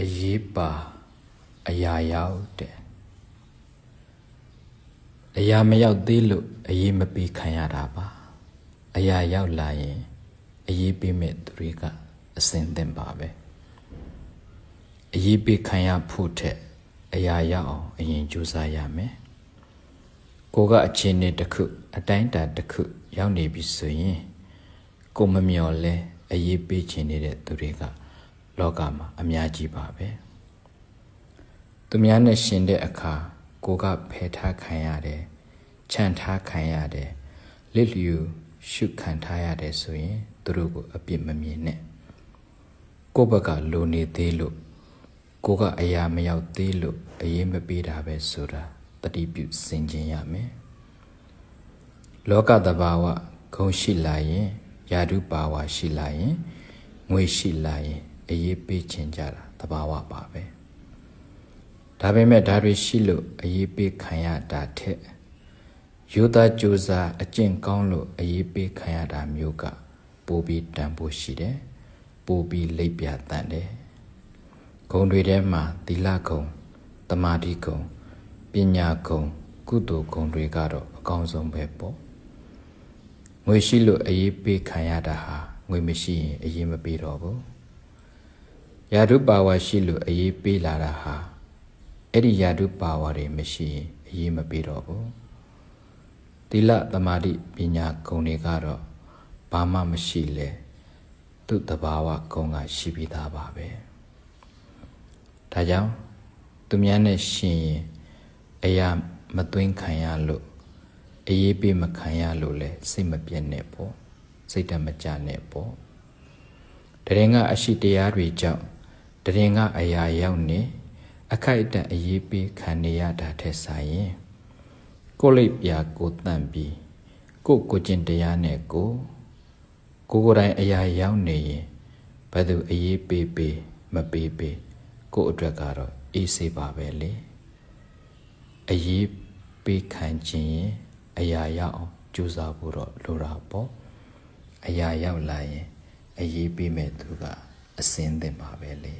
အရေးပါအရာရောက်တယ်အရာမရောက်သေးလို့အရေးမပေးခံရတာပါအရာရောက်လာရင်အရေးပေးမဲ့သူတွေကအစင်သင့်ပါပဲအရေးပေးခံရဖို့ထက်အရာရောက်အောင်အရင်ကြိုးစားရမယ်ကိုကအချင်းနဲ့တစ်ခုအတိုင်းတာတစ်ခုရောက်နေပြီဆိုရင် ကိုမမျော်လဲအရေးပေးချင်နေတဲ့သူတွေကလောကမှာအများကြီးပါပဲသူများနဲ့ရှင်တဲ့အခါကိုကဖယ်ထားခံရတယ်ခြံထားခံရတယ်လစ်လျူရှုခံထားရတယ်ဆိုရင် သူတို့ကိုအပြစ်မမြင်နဲ့ကိုယ့်ဘက်ကလိုနေသေးလို့ကိုကအရာမရောက်သေးလို့အရေးမပေးတာပဲဆိုတာတတိပြုစင်ကျင်ရမယ်လောကတဘာဝဂုံရှိလာရင်ယာတုပါဝါရှိလာရင်ငွေရှိလာရင်အရေးပေးချင်ကြတာသဘာဝပါပဲဒါပေမဲ့ဒါတွေရှိလို့အရေးပေးခံရတာထက်ယောသားကြိုးစားအကျင့်ကောင်းလို့အရေးပေးခံရတာမျိုးက ပိုပြီးတန်ဖိုးရှိတယ်ပိုပြီးလိပ်ပြတန်တယ်ဂုံတွေထဲမှာသီလဂုံတမာတိဂုံပညာဂုံကုသိုလ်ဂုံတွေကတော့အကောင်းဆုံးပဲပေါ့ငွေရှိလို့အရေးပေးခံရတာဟာငွေမရှိရင်အရေးမပေးတော့ဘူးယာတုပါဝါရှိလို့အရေးပေးလာတာဟာအဲ့ဒီယာတုပါဝါတွေမရှိရင်အရေးမပေးတော့ဘူးသီလသမာဓိပညာဂုဏ်တွေကတော့ဘာမှမရှိလဲသူ့တဘာဝဂုဏ်ကရှိပြီးသားပါပဲဒါကြောင့်သူများနဲ့ရှင်ရင်အရာမသွင်းခံရလို့အရေးပေးမခံရလို့လဲစိတ်မပြတ်နဲ့ပေါ့စိတ်ဓာတ်မကြနဲ့ပေါ့တရင်ကအရှိတရားတွေကြောင့်တရင်ကအရာရောက်နေအခိုက်အတန့်အရေးပေးခံနေရတာထက်ဆိုင်ရင် ကိုလိပ်ပြာကိုတန့်ပြီးကိုကိုကျင်တရားနဲ့ကို ကိုကိုယ်တိုင်အရာရောက်နေရင်ဘယ်သူအရေးပေးပေးမပေးပေးကို့အတွက်ကတော့အေးဆေးပါပဲလေအရေးပေးခံခြင်းရင် အရာရောက်အောင်ကြိုးစားဖို့တော့လိုတာပေါ့အရာရောက်လာရင်အရေးပေးမဲ့သူကအစင်းသင့်ပါပဲလေ